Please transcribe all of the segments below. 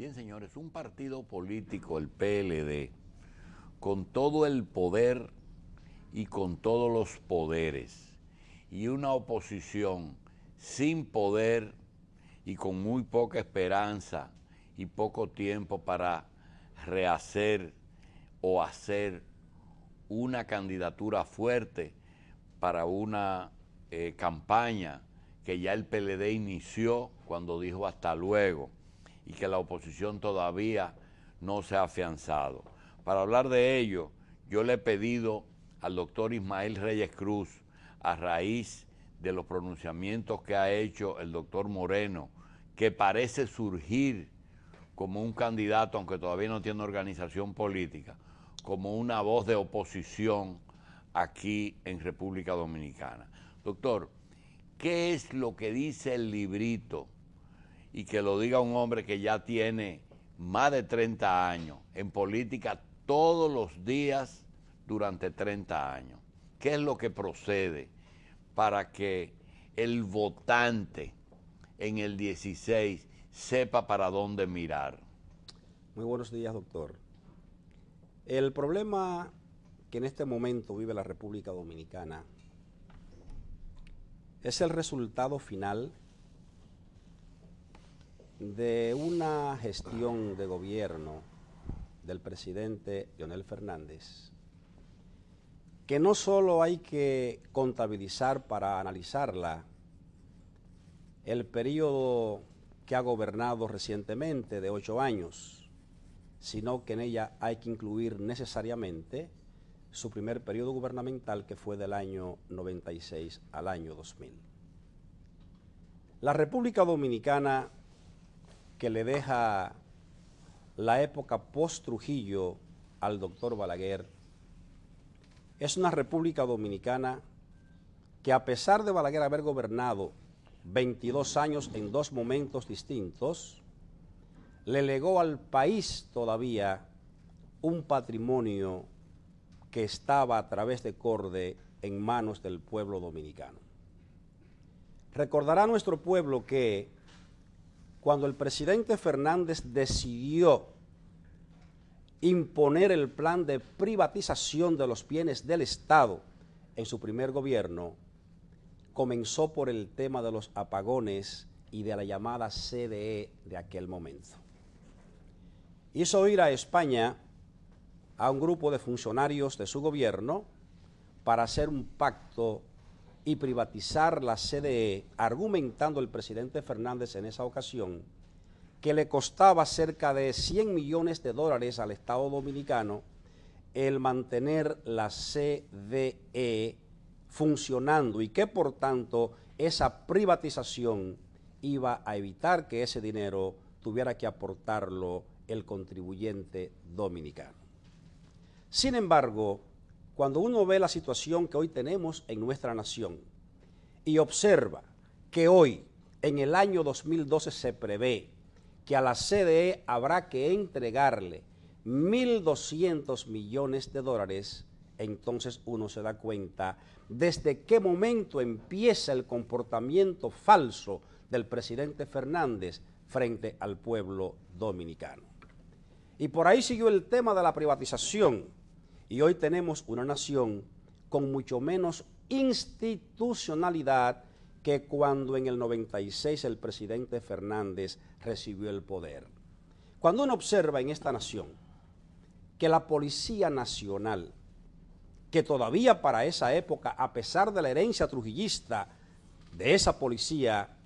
Bien, señores, un partido político, el PLD, con todo el poder y con todos los poderes, y una oposición sin poder y con muy poca esperanza y poco tiempo para rehacer o hacer una candidatura fuerte para una eh, campaña que ya el PLD inició cuando dijo hasta luego y que la oposición todavía no se ha afianzado. Para hablar de ello, yo le he pedido al doctor Ismael Reyes Cruz, a raíz de los pronunciamientos que ha hecho el doctor Moreno, que parece surgir como un candidato, aunque todavía no tiene organización política, como una voz de oposición aquí en República Dominicana. Doctor, ¿qué es lo que dice el librito y que lo diga un hombre que ya tiene más de 30 años en política todos los días durante 30 años. ¿Qué es lo que procede para que el votante en el 16 sepa para dónde mirar? Muy buenos días, doctor. El problema que en este momento vive la República Dominicana es el resultado final de una gestión de gobierno del presidente Leonel Fernández, que no solo hay que contabilizar para analizarla el periodo que ha gobernado recientemente de ocho años, sino que en ella hay que incluir necesariamente su primer periodo gubernamental que fue del año 96 al año 2000. La República Dominicana que le deja la época post-Trujillo al doctor Balaguer. Es una República Dominicana que a pesar de Balaguer haber gobernado 22 años en dos momentos distintos, le legó al país todavía un patrimonio que estaba a través de Corde en manos del pueblo dominicano. Recordará nuestro pueblo que cuando el presidente Fernández decidió imponer el plan de privatización de los bienes del Estado en su primer gobierno, comenzó por el tema de los apagones y de la llamada CDE de aquel momento. Hizo ir a España a un grupo de funcionarios de su gobierno para hacer un pacto y privatizar la CDE, argumentando el presidente Fernández en esa ocasión que le costaba cerca de 100 millones de dólares al Estado dominicano el mantener la CDE funcionando y que por tanto esa privatización iba a evitar que ese dinero tuviera que aportarlo el contribuyente dominicano. Sin embargo, cuando uno ve la situación que hoy tenemos en nuestra nación y observa que hoy, en el año 2012, se prevé que a la CDE habrá que entregarle 1.200 millones de dólares, entonces uno se da cuenta desde qué momento empieza el comportamiento falso del presidente Fernández frente al pueblo dominicano. Y por ahí siguió el tema de la privatización y hoy tenemos una nación con mucho menos institucionalidad que cuando en el 96 el presidente Fernández recibió el poder. Cuando uno observa en esta nación que la Policía Nacional, que todavía para esa época, a pesar de la herencia trujillista de esa policía,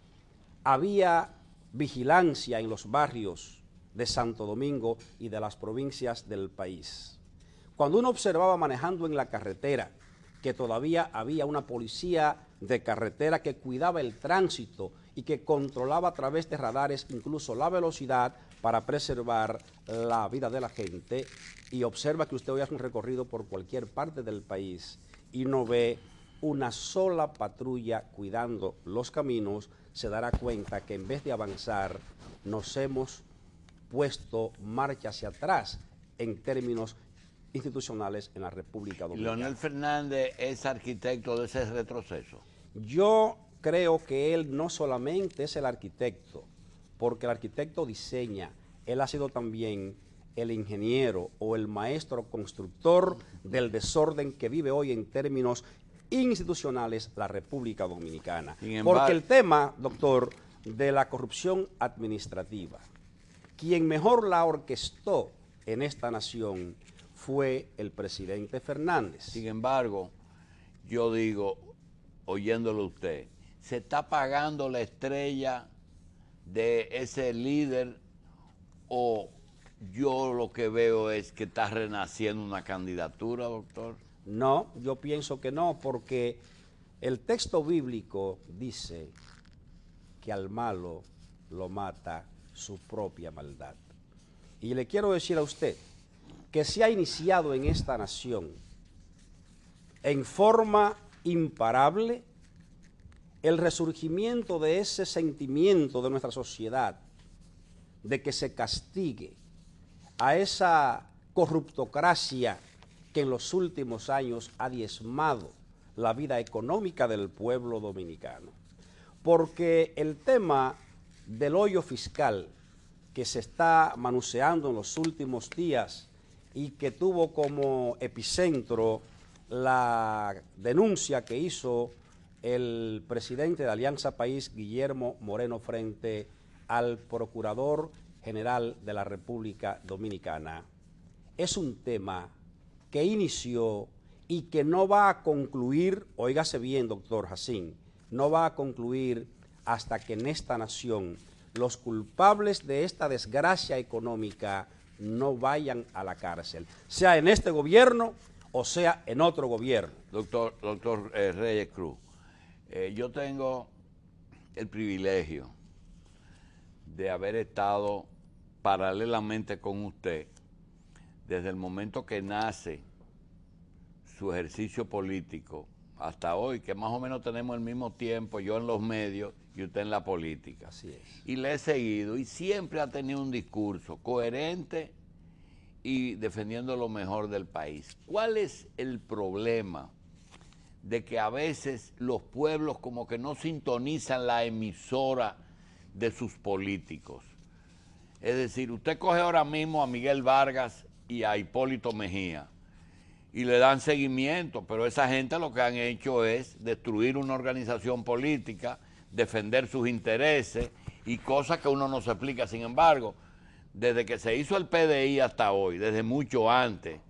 había vigilancia en los barrios de Santo Domingo y de las provincias del país. Cuando uno observaba manejando en la carretera que todavía había una policía de carretera que cuidaba el tránsito y que controlaba a través de radares incluso la velocidad para preservar la vida de la gente y observa que usted hoy hace un recorrido por cualquier parte del país y no ve una sola patrulla cuidando los caminos, se dará cuenta que en vez de avanzar nos hemos puesto marcha hacia atrás en términos institucionales en la República Dominicana. ¿Leonel Fernández es arquitecto de ese retroceso? Yo creo que él no solamente es el arquitecto, porque el arquitecto diseña, él ha sido también el ingeniero o el maestro constructor del desorden que vive hoy en términos institucionales la República Dominicana. Porque el tema, doctor, de la corrupción administrativa, quien mejor la orquestó en esta nación fue el presidente Fernández. Sin embargo, yo digo, oyéndolo usted, se está pagando la estrella de ese líder o yo lo que veo es que está renaciendo una candidatura, doctor. No, yo pienso que no, porque el texto bíblico dice que al malo lo mata su propia maldad. Y le quiero decir a usted, que se ha iniciado en esta nación en forma imparable el resurgimiento de ese sentimiento de nuestra sociedad de que se castigue a esa corruptocracia que en los últimos años ha diezmado la vida económica del pueblo dominicano. Porque el tema del hoyo fiscal que se está manuseando en los últimos días y que tuvo como epicentro la denuncia que hizo el presidente de Alianza País, Guillermo Moreno, frente al Procurador General de la República Dominicana. Es un tema que inició y que no va a concluir, oígase bien, doctor Jacín, no va a concluir hasta que en esta nación los culpables de esta desgracia económica no vayan a la cárcel, sea en este gobierno o sea en otro gobierno. Doctor, doctor eh, Reyes Cruz, eh, yo tengo el privilegio de haber estado paralelamente con usted desde el momento que nace su ejercicio político hasta hoy, que más o menos tenemos el mismo tiempo, yo en los medios y usted en la política. Y le he seguido y siempre ha tenido un discurso coherente y defendiendo lo mejor del país. ¿Cuál es el problema de que a veces los pueblos como que no sintonizan la emisora de sus políticos? Es decir, usted coge ahora mismo a Miguel Vargas y a Hipólito Mejía y le dan seguimiento, pero esa gente lo que han hecho es destruir una organización política, defender sus intereses y cosas que uno no se explica. Sin embargo, desde que se hizo el PDI hasta hoy, desde mucho antes,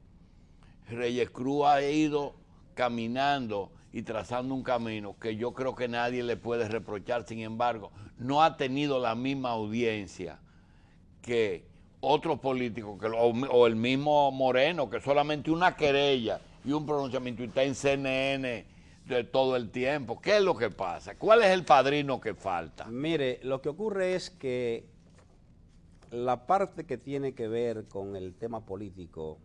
Reyes Cruz ha ido caminando y trazando un camino que yo creo que nadie le puede reprochar. Sin embargo, no ha tenido la misma audiencia que otros políticos que, o, el mismo Moreno, que solamente una querella y un pronunciamiento está en CNN de todo el tiempo. ¿Qué es lo que pasa? ¿Cuál es el padrino que falta? Mire, lo que ocurre es que la parte que tiene que ver con el tema político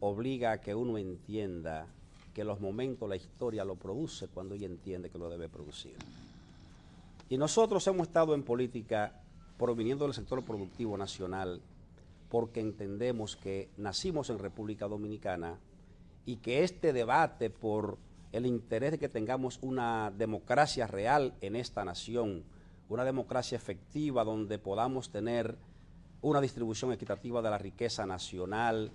obliga a que uno entienda que los momentos, la historia lo produce cuando ella entiende que lo debe producir. Y nosotros hemos estado en política proviniendo del sector productivo nacional porque entendemos que nacimos en República Dominicana y que este debate por el interés de que tengamos una democracia real en esta nación, una democracia efectiva donde podamos tener una distribución equitativa de la riqueza nacional,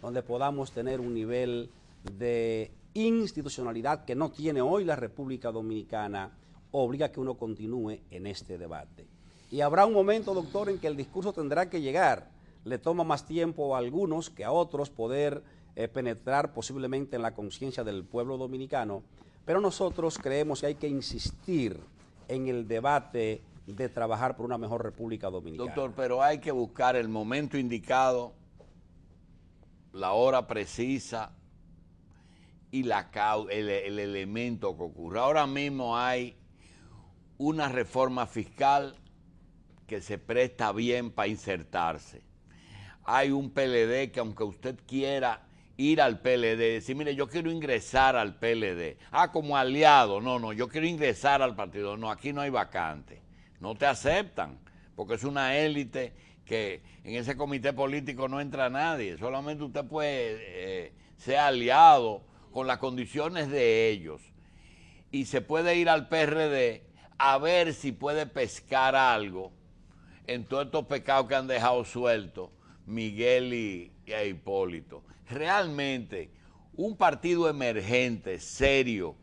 donde podamos tener un nivel de institucionalidad que no tiene hoy la República Dominicana, obliga a que uno continúe en este debate. Y habrá un momento, doctor, en que el discurso tendrá que llegar. Le toma más tiempo a algunos que a otros poder es penetrar posiblemente en la conciencia del pueblo dominicano, pero nosotros creemos que hay que insistir en el debate de trabajar por una mejor República Dominicana. Doctor, pero hay que buscar el momento indicado, la hora precisa y la el, el elemento que ocurra. Ahora mismo hay una reforma fiscal que se presta bien para insertarse. Hay un PLD que aunque usted quiera ir al PLD, decir, mire, yo quiero ingresar al PLD. Ah, como aliado, no, no, yo quiero ingresar al partido. No, aquí no hay vacante. No te aceptan, porque es una élite que en ese comité político no entra nadie. Solamente usted puede eh, ser aliado con las condiciones de ellos. Y se puede ir al PRD a ver si puede pescar algo en todos estos pecados que han dejado sueltos Miguel y Hipólito realmente un partido emergente, serio,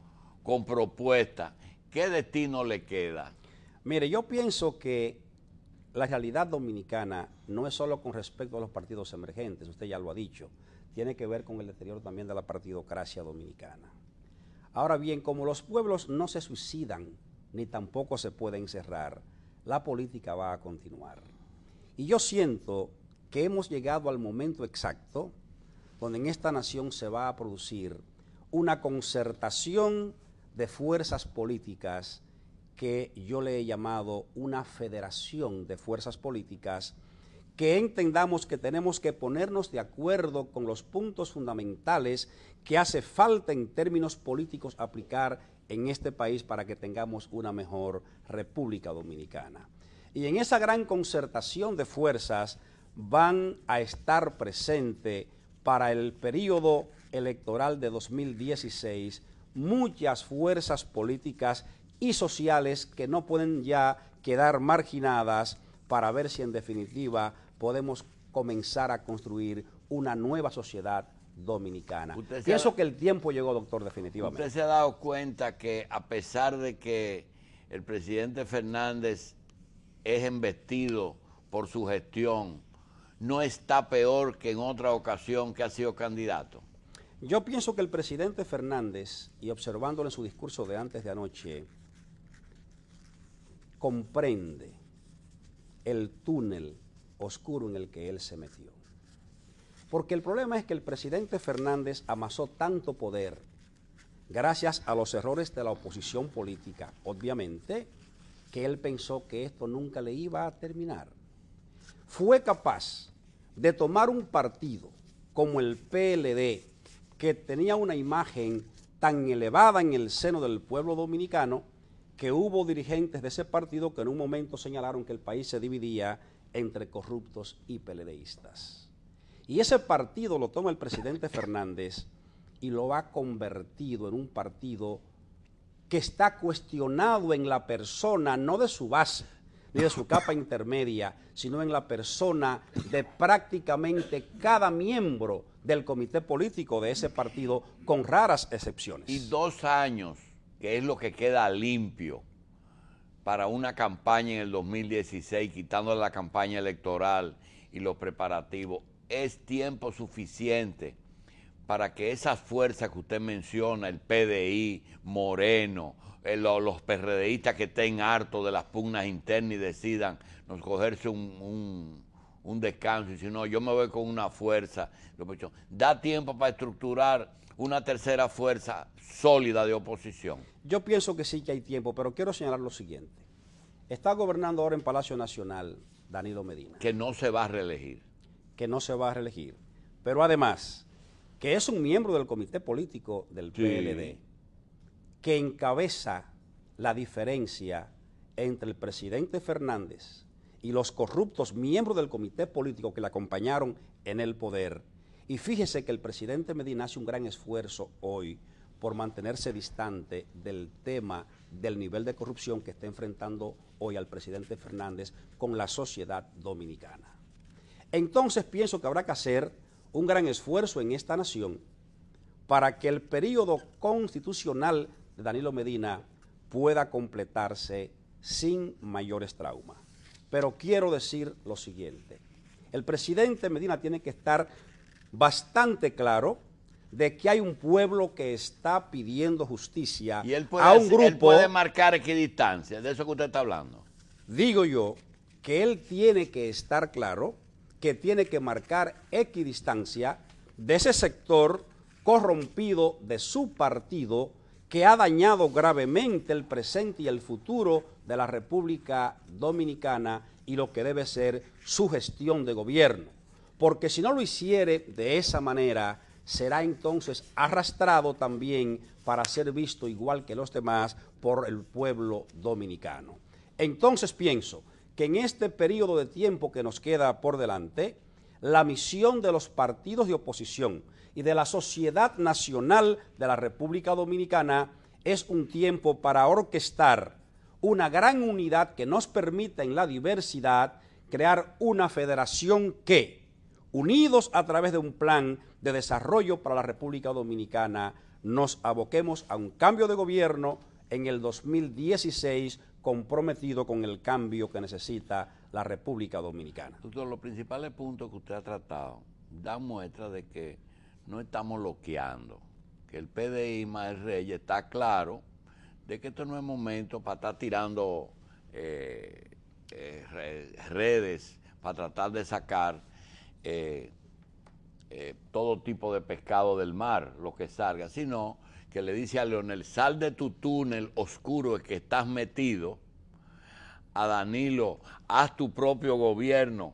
con propuesta, ¿qué destino le queda? Mire, yo pienso que la realidad dominicana no es solo con respecto a los partidos emergentes, usted ya lo ha dicho, tiene que ver con el deterioro también de la partidocracia dominicana. Ahora bien, como los pueblos no se suicidan ni tampoco se pueden cerrar, la política va a continuar. Y yo siento que hemos llegado al momento exacto donde en esta nación se va a producir una concertación de fuerzas políticas que yo le he llamado una federación de fuerzas políticas, que entendamos que tenemos que ponernos de acuerdo con los puntos fundamentales que hace falta en términos políticos aplicar en este país para que tengamos una mejor República Dominicana. Y en esa gran concertación de fuerzas van a estar presentes para el periodo electoral de 2016 muchas fuerzas políticas y sociales que no pueden ya quedar marginadas para ver si en definitiva podemos comenzar a construir una nueva sociedad dominicana. Pienso que el tiempo llegó, doctor, definitivamente. Usted se ha dado cuenta que a pesar de que el presidente Fernández es embestido por su gestión, no está peor que en otra ocasión que ha sido candidato? Yo pienso que el presidente Fernández, y observándolo en su discurso de antes de anoche, comprende el túnel oscuro en el que él se metió. Porque el problema es que el presidente Fernández amasó tanto poder gracias a los errores de la oposición política, obviamente, que él pensó que esto nunca le iba a terminar fue capaz de tomar un partido como el PLD, que tenía una imagen tan elevada en el seno del pueblo dominicano, que hubo dirigentes de ese partido que en un momento señalaron que el país se dividía entre corruptos y PLDistas. Y ese partido lo toma el presidente Fernández y lo ha convertido en un partido que está cuestionado en la persona, no de su base, ni de su capa intermedia, sino en la persona de prácticamente cada miembro del comité político de ese partido, con raras excepciones. Y dos años, que es lo que queda limpio para una campaña en el 2016, quitando la campaña electoral y los preparativos, es tiempo suficiente para que esas fuerzas que usted menciona, el PDI, Moreno, eh, los PRDistas que estén hartos de las pugnas internas y decidan nos cogerse un, descanso y si no, yo me voy con una fuerza. Da tiempo para estructurar una tercera fuerza sólida de oposición. Yo pienso que sí que hay tiempo, pero quiero señalar lo siguiente. Está gobernando ahora en Palacio Nacional Danilo Medina. Que no se va a reelegir. Que no se va a reelegir. Pero además, que es un miembro del comité político del PLD que encabeza la diferencia entre el presidente Fernández y los corruptos miembros del comité político que le acompañaron en el poder. Y fíjese que el presidente Medina hace un gran esfuerzo hoy por mantenerse distante del tema del nivel de corrupción que está enfrentando hoy al presidente Fernández con la sociedad dominicana. Entonces pienso que habrá que hacer un gran esfuerzo en esta nación para que el periodo constitucional de Danilo Medina pueda completarse sin mayores traumas. Pero quiero decir lo siguiente. El presidente Medina tiene que estar bastante claro de que hay un pueblo que está pidiendo justicia a un grupo. Él puede marcar equidistancia, de eso que usted está hablando. Digo yo que él tiene que estar claro que tiene que marcar equidistancia de ese sector corrompido de su partido que ha dañado gravemente el presente y el futuro de la República Dominicana y lo que debe ser su gestión de gobierno. Porque si no lo hiciere de esa manera, será entonces arrastrado también para ser visto igual que los demás por el pueblo dominicano. Entonces pienso que en este periodo de tiempo que nos queda por delante, la misión de los partidos de oposición, y de la sociedad nacional de la República Dominicana es un tiempo para orquestar una gran unidad que nos permita en la diversidad crear una federación que, unidos a través de un plan de desarrollo para la República Dominicana, nos aboquemos a un cambio de gobierno en el 2016 comprometido con el cambio que necesita la República Dominicana. Doctor, los principales puntos que usted ha tratado dan muestra de que no estamos loqueando, que el PDI más Reyes está claro de que esto no es momento para estar tirando eh, eh, redes para tratar de sacar eh, todo tipo de pescado del mar, lo que salga, sino que le dice a Leonel, sal de tu túnel oscuro en que estás metido, a Danilo, haz tu propio gobierno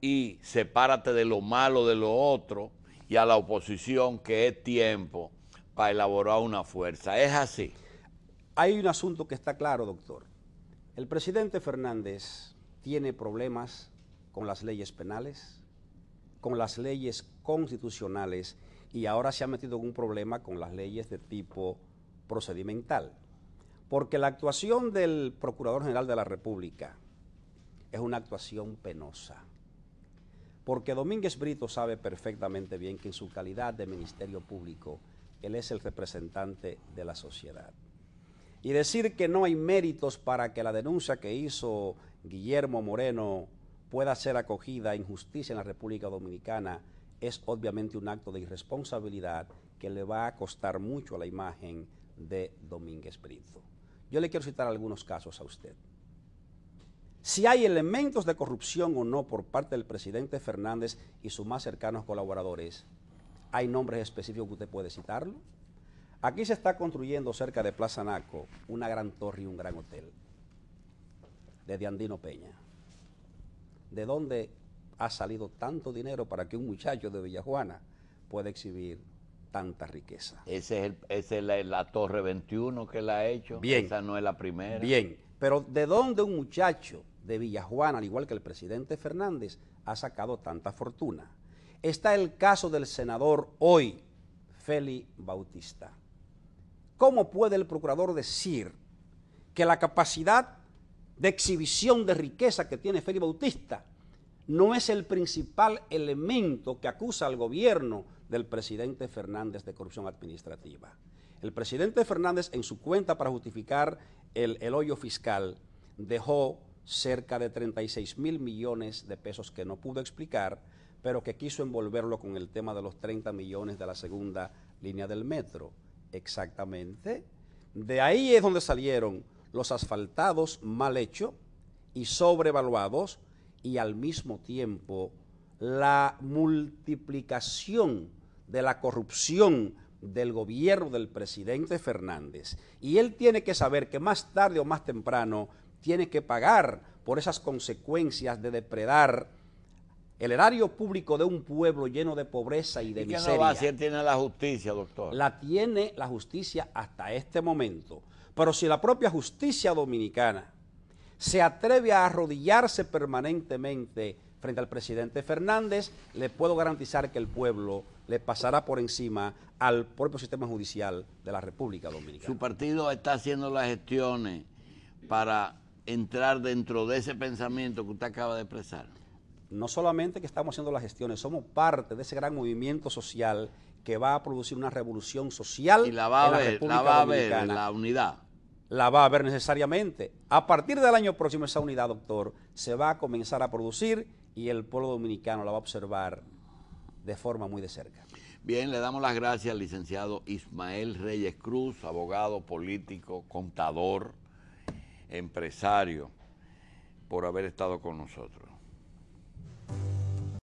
y sepárate de lo malo de lo otro, y a la oposición que es tiempo para elaborar una fuerza. Es así. Hay un asunto que está claro, doctor. El presidente Fernández tiene problemas con las leyes penales, con las leyes constitucionales y ahora se ha metido en un problema con las leyes de tipo procedimental. Porque la actuación del Procurador General de la República es una actuación penosa. Porque Domínguez Brito sabe perfectamente bien que en su calidad de Ministerio Público, él es el representante de la sociedad. Y decir que no hay méritos para que la denuncia que hizo Guillermo Moreno pueda ser acogida en justicia en la República Dominicana es obviamente un acto de irresponsabilidad que le va a costar mucho a la imagen de Domínguez Brito. Yo le quiero citar algunos casos a usted si hay elementos de corrupción o no por parte del presidente Fernández y sus más cercanos colaboradores. ¿Hay nombres específicos que usted puede citarlo? Aquí se está construyendo cerca de Plaza Naco una gran torre y un gran hotel. de Andino Peña. ¿De dónde ha salido tanto dinero para que un muchacho de Villajuana pueda exhibir tanta riqueza? Esa es, la, Torre 21 que la ha hecho. Bien. Esa no es la primera. Bien. Pero ¿de dónde un muchacho de Villajuana, al igual que el presidente Fernández, ha sacado tanta fortuna. Está el caso del senador hoy, Feli Bautista. ¿Cómo puede el procurador decir que la capacidad de exhibición de riqueza que tiene Feli Bautista no es el principal elemento que acusa al gobierno del presidente Fernández de corrupción administrativa? El presidente Fernández en su cuenta para justificar el, el hoyo fiscal dejó cerca de 36 mil millones de pesos que no pudo explicar, pero que quiso envolverlo con el tema de los 30 millones de la segunda línea del metro. Exactamente. De ahí es donde salieron los asfaltados mal hechos y sobrevaluados y al mismo tiempo la multiplicación de la corrupción del gobierno del presidente Fernández. Y él tiene que saber que más tarde o más temprano tiene que pagar por esas consecuencias de depredar el erario público de un pueblo lleno de pobreza y de miseria. ¿Qué Tiene la justicia, doctor. La tiene la justicia hasta este momento. Pero si la propia justicia dominicana se atreve a arrodillarse permanentemente frente al presidente Fernández, le puedo garantizar que el pueblo le pasará por encima al propio sistema judicial de la República Dominicana. Su partido está haciendo las gestiones para entrar dentro de ese pensamiento que usted acaba de expresar? No solamente que estamos haciendo las gestiones, somos parte de ese gran movimiento social que va a producir una revolución social. Y la va a en la la unidad. La va a ver necesariamente. A partir del año próximo esa unidad, doctor, se va a comenzar a producir y el pueblo dominicano la va a observar de forma muy de cerca. Bien, le damos las gracias al licenciado Ismael Reyes Cruz, abogado político, contador empresario, por haber estado con nosotros.